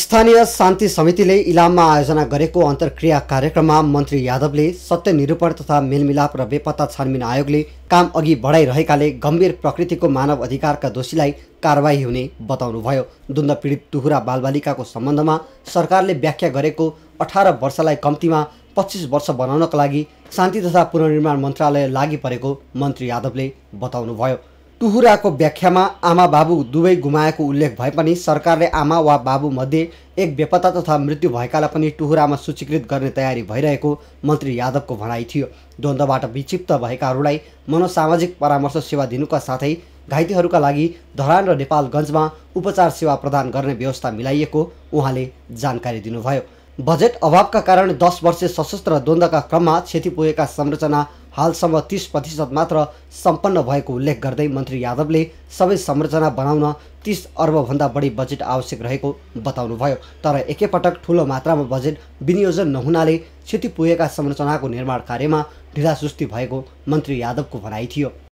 स्थानीय शान्ति समितिले इलाममा आयोजना गरेको अन्तर्क्रिया कार्यक्रममा मन्त्री यादवले सत्य निरूपण तथा मेलमिलाप र बेपत्ता छानबिन आयोगले काम अघि बढाइरहेकाले गम्भीर प्रकृतिको मानव अधिकारका दोषीलाई कारवाही हुने बताउनुभयो द्वन्द पीडित दुहुरा बालबालिकाको सम्बन्धमा सरकारले व्याख्या गरेको अठार वर्षलाई कम्तीमा पच्चिस वर्ष बनाउनका लागि शान्ति तथा पुनर्निर्माण मन्त्रालय लागि परेको मन्त्री यादवले बताउनुभयो टुहुराको व्याख्यामा आमा बाबु दुवै गुमाएको उल्लेख भए पनि सरकारले आमा वा बाबुमध्ये एक बेपत्ता तथा मृत्यु भएकालाई पनि टुहुरामा सूचीकृत गर्ने तयारी भइरहेको मन्त्री यादवको भनाइ थियो द्वन्द्वबाट विक्षिप्त भएकाहरूलाई मनोसामाजिक परामर्श सेवा दिनुका साथै घाइतेहरूका लागि धरान र नेपालगञ्जमा उपचार सेवा प्रदान गर्ने व्यवस्था मिलाइएको उहाँले जानकारी दिनुभयो बजेट अभावका कारण दस वर्षे सशस्त्र द्वन्द्वका क्रममा क्षति पुगेका संरचना हालसम्म तिस प्रतिशत मात्र सम्पन्न भएको उल्लेख गर्दै मन्त्री यादवले सबै संरचना बनाउन तिस अर्बभन्दा बढी बजेट आवश्यक रहेको बताउनुभयो तर एकैपटक ठुलो मात्रामा बजेट विनियोजन नहुनाले क्षति पुगेका संरचनाको निर्माण कार्यमा ढिलासुस्ती भएको मन्त्री यादवको भनाइ थियो